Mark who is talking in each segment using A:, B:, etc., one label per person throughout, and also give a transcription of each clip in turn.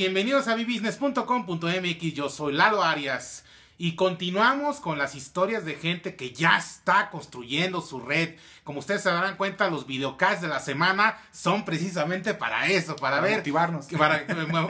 A: bienvenidos a bbusiness.com.mx, yo soy Lalo Arias y continuamos con las historias de gente que ya está construyendo su red. Como ustedes se darán cuenta, los videocasts de la semana son precisamente para eso, para, para ver, para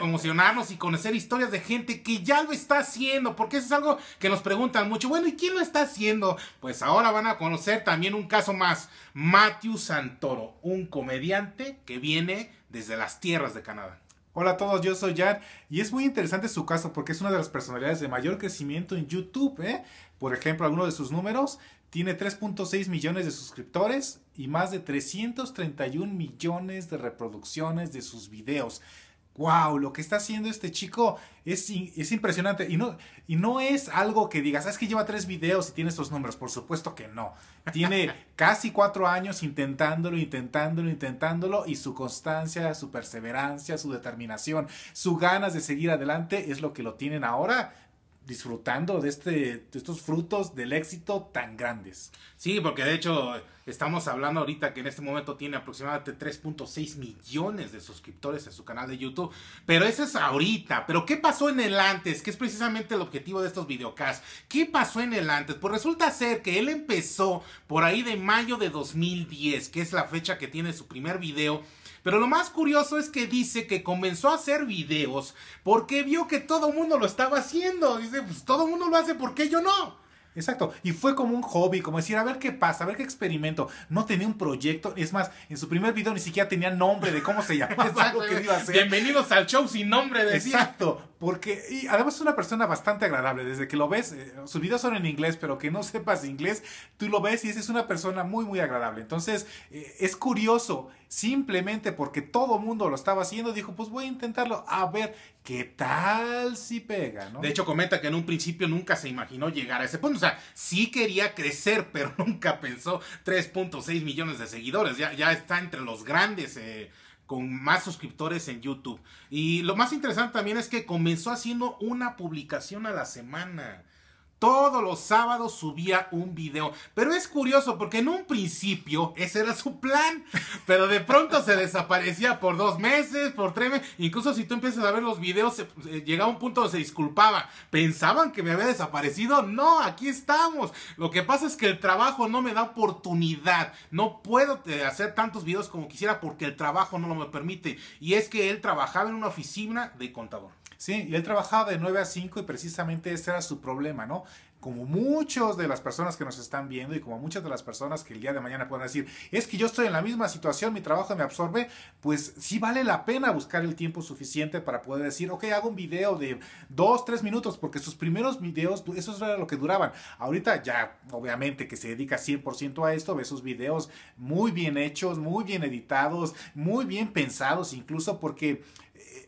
A: emocionarnos y conocer historias de gente que ya lo está haciendo, porque eso es algo que nos preguntan mucho. Bueno, ¿y quién lo está haciendo? Pues ahora van a conocer también un caso más, Matthew Santoro, un comediante que viene desde las tierras de Canadá. Hola a todos, yo soy Jan y es muy interesante su caso porque es una de las personalidades de mayor crecimiento en YouTube. ¿eh? Por ejemplo, alguno de sus números tiene 3.6 millones de suscriptores y más de 331 millones de reproducciones de sus videos wow, lo que está haciendo este chico es, impresionante. Y no, y no es algo que digas, ah, es que lleva tres videos y tiene estos números. Por supuesto que no. Tiene casi cuatro años intentándolo, intentándolo, intentándolo. Y su constancia, su perseverancia, su determinación, sus ganas de seguir adelante es lo que lo tienen ahora disfrutando de, este, estos frutos del éxito tan grandes. Sí, porque de hecho estamos hablando ahorita que en este momento tiene aproximadamente 3.6 millones de suscriptores en su canal de YouTube, pero eso es ahorita, pero ¿qué pasó en el antes? Que es precisamente el objetivo de estos videocasts. ¿Qué pasó en el antes? Pues resulta ser que él empezó por ahí de mayo de 2010, que es la fecha que tiene su primer video pero lo más curioso es que dice que comenzó a hacer videos porque vio que todo el mundo lo estaba haciendo. Dice, pues todo el mundo lo hace, ¿por qué yo no? Exacto, y fue como un hobby, como decir, a ver qué pasa, a ver qué experimento. No tenía un proyecto, es más, en su primer video ni siquiera tenía nombre de cómo se llamaba Exacto, algo que iba a hacer. Bienvenidos al show sin nombre, decía. Exacto, porque, y además es una persona bastante agradable, desde que lo ves, eh, sus videos son en inglés, pero que no sepas inglés, tú lo ves y es una persona muy, muy agradable. Entonces, eh, es curioso, simplemente porque todo mundo lo estaba haciendo, dijo, pues voy a intentarlo, a ver qué tal si pega, ¿no? De hecho, comenta que en un principio nunca se imaginó llegar a ese punto, o sea, sí quería crecer, pero nunca pensó 3.6 millones de seguidores, ya, ya está entre los grandes. Eh, con más suscriptores en YouTube. Y lo más interesante también es que comenzó haciendo una publicación a la semana. Todos los sábados subía un video. Pero es curioso porque en un principio ese era su plan. Pero de pronto se desaparecía por dos meses, por tres meses. Incluso si tú empiezas a ver los videos, llegaba un punto donde se disculpaba. ¿Pensaban que me había desaparecido? No, aquí estamos. Lo que pasa es que el trabajo no me da oportunidad. No puedo eh, hacer tantos videos como quisiera porque el trabajo no lo me permite. Y es que él trabajaba en una oficina de contador. Sí, y él trabajaba de 9 a 5 y precisamente ese era su problema, ¿no? Como muchas de las personas que nos están viendo y como muchas de las personas que el día de mañana puedan decir, es que yo estoy en la misma situación, mi trabajo me absorbe, pues sí vale la pena buscar el tiempo suficiente para poder decir, ok, hago un video de 2, 3 minutos, porque sus primeros videos, eso era lo que duraban. Ahorita ya, obviamente, que se dedica 100% a esto, ve sus videos muy bien hechos, muy bien editados, muy bien pensados, incluso porque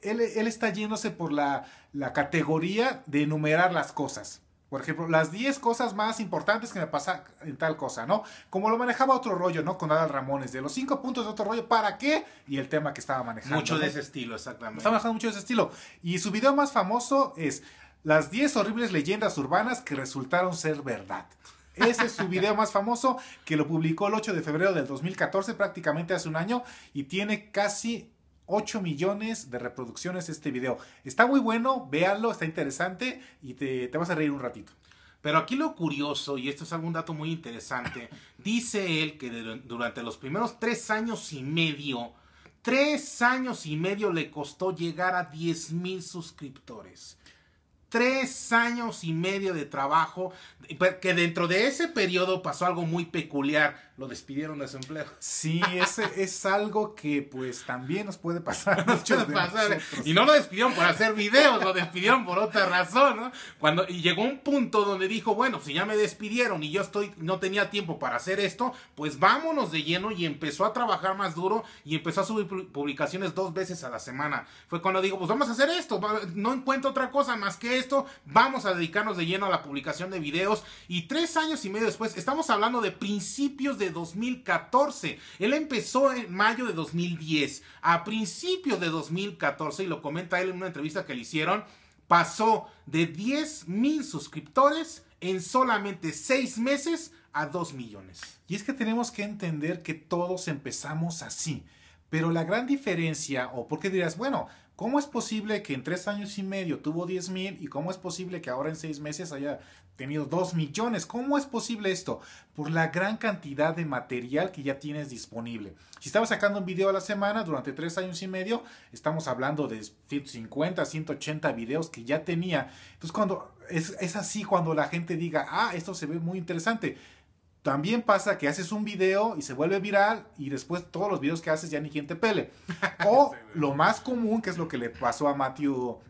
A: él, está yéndose por la, categoría de enumerar las cosas. Por ejemplo, las 10 cosas más importantes que me pasa en tal cosa, ¿no? Como lo manejaba otro rollo, ¿no? Con Adal Ramones, de los 5 puntos de otro rollo, ¿para qué? Y el tema que estaba manejando. Mucho de ese estilo, exactamente. Estaba manejando mucho de ese estilo. Y su video más famoso es las 10 horribles leyendas urbanas que resultaron ser verdad. Ese es su video más famoso que lo publicó el 8 de febrero del 2014, prácticamente hace un año, y tiene casi 8 millones de reproducciones este video. Está muy bueno, véanlo, está interesante y te, vas a reír un ratito. Pero aquí lo curioso, y esto es algún dato muy interesante, dice él que durante los primeros tres años y medio, tres años y medio le costó llegar a 10 mil suscriptores. Tres años y medio de trabajo, pues, que dentro de ese periodo pasó algo muy peculiar lo despidieron de su empleo. Sí, ese es algo que pues también nos puede pasar. Nos puede pasar. Y no lo despidieron por hacer videos, lo despidieron por otra razón, ¿no? Cuando, y llegó un punto donde dijo, bueno, si ya me despidieron y yo estoy, no tenía tiempo para hacer esto, pues vámonos de lleno y empezó a trabajar más duro y empezó a subir publicaciones dos veces a la semana. Fue cuando digo, pues vamos a hacer esto, no encuentro otra cosa más que esto, vamos a dedicarnos de lleno a la publicación de videos. Y tres años y medio después, estamos hablando de principios de 2014. Él empezó en mayo de 2010. A principio de 2014, y lo comenta él en una entrevista que le hicieron, pasó de 10 mil suscriptores en solamente 6 meses a 2 millones. Y es que tenemos que entender que todos empezamos así. Pero la gran diferencia, o porque dirás, bueno, ¿cómo es posible que en tres años y medio tuvo 10 mil y cómo es posible que ahora en seis meses haya tenido dos millones? ¿Cómo es posible esto? Por la gran cantidad de material que ya tienes disponible. Si estabas sacando un video a la semana durante tres años y medio, estamos hablando de 150, 180 videos que ya tenía. Entonces cuando es, es así, cuando la gente diga, ah, esto se ve muy interesante también pasa que haces un video y se vuelve viral y después todos los videos que haces ya ni quien te pele. O lo más común, que es lo que le pasó a Mateo,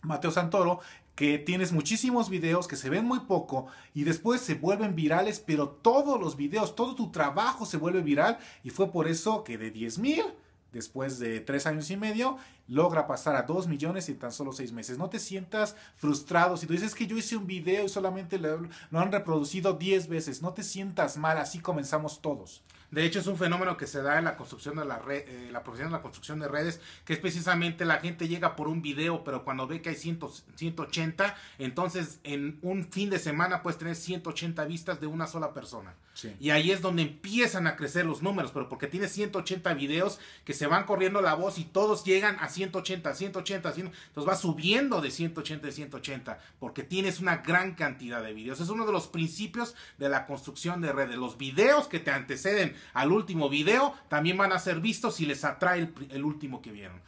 A: Mateo Santoro, que tienes muchísimos videos que se ven muy poco y después se vuelven virales, pero todos los videos, todo tu trabajo se vuelve viral y fue por eso que de 10 mil después de tres años y medio, logra pasar a dos millones en tan solo seis meses. No te sientas frustrado. Si tú dices que yo hice un video y solamente lo, han reproducido diez veces, no te sientas mal. Así comenzamos todos. De hecho, es un fenómeno que se da en la construcción de la red, eh, la profesión de la construcción de redes, que es precisamente la gente llega por un video, pero cuando ve que hay 180, entonces en un fin de semana puedes tener 180 vistas de una sola persona. Y ahí es donde empiezan a crecer los números, pero porque tienes 180 videos que se van corriendo la voz y todos llegan a 180, 180, 100, entonces va subiendo de 180 a 180, porque tienes una gran cantidad de videos. Es uno de los principios de la construcción de redes. Los videos que te anteceden al último video, también van a ser vistos si les atrae el, último que vieron.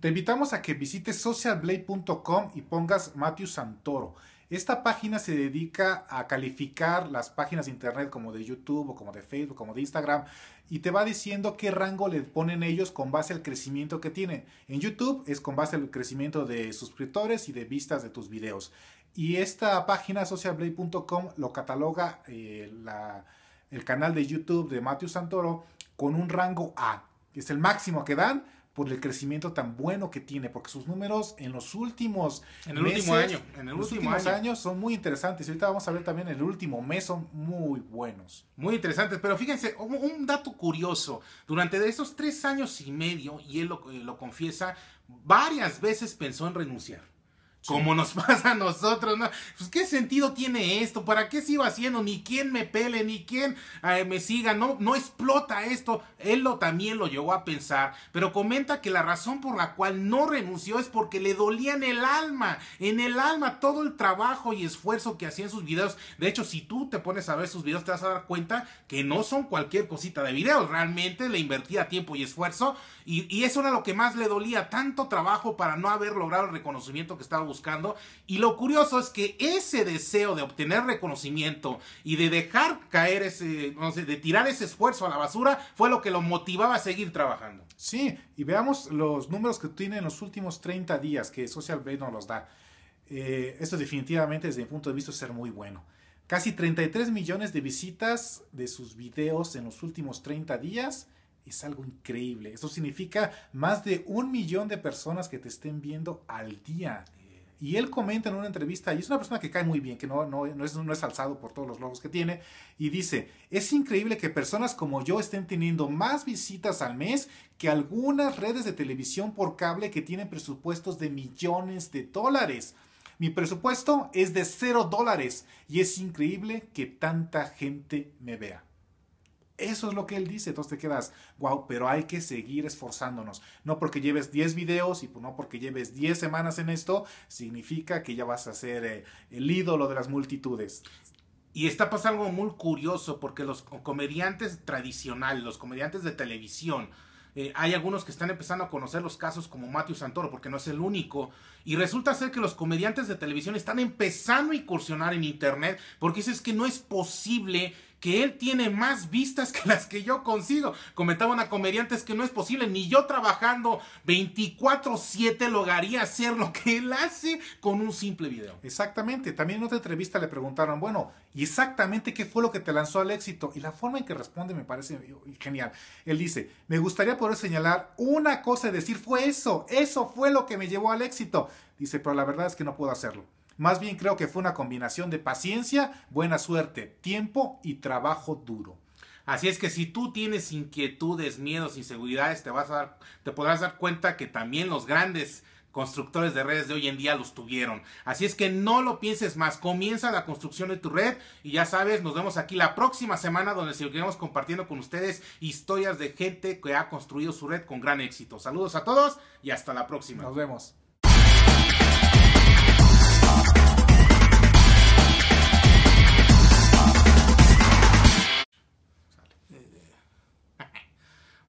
A: Te invitamos a que visites socialblade.com y pongas Matthew Santoro. Esta página se dedica a calificar las páginas de internet como de YouTube o como de Facebook, como de Instagram, y te va diciendo qué rango le ponen ellos con base al crecimiento que tienen. En YouTube es con base al crecimiento de suscriptores y de vistas de tus videos. Y esta página socialblade.com lo cataloga eh, la el canal de YouTube de Matthew Santoro con un rango A. Es el máximo que dan por el crecimiento tan bueno que tiene, porque sus números en los últimos en el año, en el los últimos años son muy interesantes. Ahorita vamos a ver también el último mes son muy buenos, muy interesantes. Pero fíjense un, dato curioso: durante esos tres años y medio y él lo eh, confiesa, varias veces pensó en renunciar como nos pasa a nosotros, ¿no? Pues qué sentido tiene esto, para qué se iba haciendo, ni quién me pele, ni quién eh, me siga, no, no explota esto. Él lo, también lo llevó a pensar, pero comenta que la razón por la cual no renunció es porque le dolía en el alma, en el alma todo el trabajo y esfuerzo que hacía en sus videos. De hecho, si tú te pones a ver sus videos, te vas a dar cuenta que no son cualquier cosita de videos, realmente le invertía tiempo y esfuerzo y eso era lo que más le dolía, tanto trabajo para no haber logrado el reconocimiento que estaba buscando buscando. Y lo curioso es que ese deseo de obtener reconocimiento y de dejar caer ese, no sé, de tirar ese esfuerzo a la basura, fue lo que lo motivaba a seguir trabajando. Sí, y veamos los números que tiene en los últimos 30 días que Social Blade nos los da. Eh, esto definitivamente desde mi punto de vista es ser muy bueno. Casi 33 millones de visitas de sus videos en los últimos 30 días es algo increíble. Eso significa más de un millón de personas que te estén viendo al día. Y él comenta en una entrevista, y es una persona que cae muy bien, que no, no, es, es alzado por todos los logos que tiene, y dice, es increíble que personas como yo estén teniendo más visitas al mes que algunas redes de televisión por cable que tienen presupuestos de millones de dólares. Mi presupuesto es de cero dólares y es increíble que tanta gente me vea. Eso es lo que él dice. Entonces te quedas, wow, pero hay que seguir esforzándonos. No porque lleves 10 videos y pues no porque lleves 10 semanas en esto, significa que ya vas a ser eh, el ídolo de las multitudes. Y está pasando pues algo muy curioso porque los comediantes tradicionales, los comediantes de televisión, eh, hay algunos que están empezando a conocer los casos como Matthew Santoro, porque no es el único. Y resulta ser que los comediantes de televisión están empezando a incursionar en Internet, porque es que no es posible que él tiene más vistas que las que yo consigo. Comentaban a comediantes que no es posible, ni yo trabajando 24/7 lograría hacer lo que él hace con un simple video. Exactamente, también en otra entrevista le preguntaron, bueno, ¿y exactamente qué fue lo que te lanzó al éxito? Y la forma en que responde me parece eh, genial. Él dice, me gustaría poder señalar una cosa y decir, fue eso, eso fue lo que me llevó al éxito. Dice, pero la verdad es que no puedo hacerlo. Más bien creo que fue una combinación de paciencia, buena suerte, tiempo y trabajo duro. Así es que si tú tienes inquietudes, miedos, inseguridades, te vas a te podrás dar cuenta que también los grandes constructores de redes de hoy en día los tuvieron. Así es que no lo pienses más, comienza la construcción de tu red y ya sabes, nos vemos aquí la próxima semana donde seguiremos compartiendo con ustedes historias de gente que ha construido su red con gran éxito. Saludos a todos y hasta la próxima. Nos vemos.